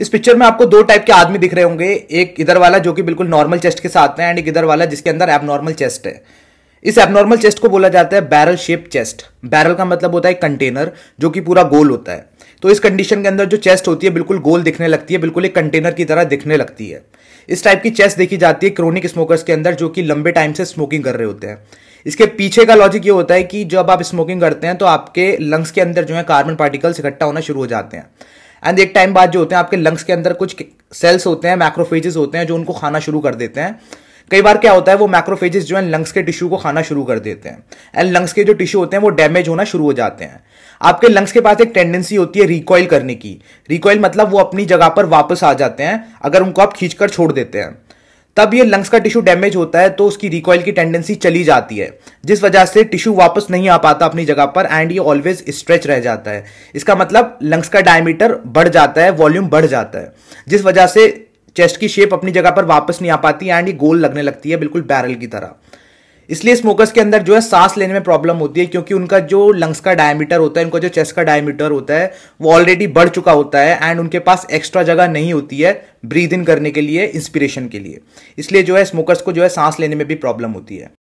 इस पिक्चर में आपको दो टाइप के आदमी दिख रहे होंगे एक इधर वाला जो कि बिल्कुल नॉर्मल चेस्ट के साथ है एंड एक इधर वाला जिसके अंदर एबनॉर्मल चेस्ट है इस एबनॉर्मल चेस्ट को बोला जाता है बैरल शेप चेस्ट बैरल का मतलब होता है कंटेनर जो कि पूरा गोल होता है तो इस कंडीशन के अंदर जो चेस्ट होती है बिल्कुल गोल दिखने लगती है बिल्कुल एक कंटेनर की तरह दिखने लगती है इस टाइप की चेस्ट देखी जाती है क्रोनिक स्मोकर्स के अंदर जो कि लंबे टाइम से स्मोकिंग कर रहे होते हैं इसके पीछे का लॉजिक ये होता है कि जब आप स्मोकिंग करते हैं तो आपके लंग्स के अंदर जो है कार्बन पार्टिकल्स इकट्ठा होना शुरू हो जाते हैं एंड एक टाइम बाद जो होते हैं आपके लंग्स के अंदर कुछ सेल्स होते हैं मैक्रोफेजेस होते हैं जो उनको खाना शुरू कर देते हैं कई बार क्या होता है वो मैक्रोफेजेस जो है लंग्स के टिश्यू को खाना शुरू कर देते हैं एंड लंग्स के जो टिश्यू होते हैं वो डैमेज होना शुरू हो जाते हैं आपके लंग्स के पास एक टेंडेंसी होती है रिकॉयल करने की रिकॉयल मतलब वो अपनी जगह पर वापस आ जाते हैं अगर उनको आप खींच कर छोड़ देते हैं तब ये लंग्स का टिश्यू डैमेज होता है तो उसकी रिकॉयल की टेंडेंसी चली जाती है जिस वजह से टिश्यू वापस नहीं आ पाता अपनी जगह पर एंड ये ऑलवेज स्ट्रेच रह जाता है इसका मतलब लंग्स का डायमीटर बढ़ जाता है वॉल्यूम बढ़ जाता है जिस वजह से चेस्ट की शेप अपनी जगह पर वापस नहीं आ पाती एंड ये गोल लगने लगती है बिल्कुल बैरल की तरह इसलिए स्मोकर्स के अंदर जो है सांस लेने में प्रॉब्लम होती है क्योंकि उनका जो लंग्स का डायमीटर होता है उनका जो चेस्ट का डायमीटर होता है वो ऑलरेडी बढ़ चुका होता है एंड उनके पास एक्स्ट्रा जगह नहीं होती है ब्रीद इन करने के लिए इंस्पिरेशन के लिए इसलिए जो है स्मोकर्स को जो है सांस लेने में भी प्रॉब्लम होती है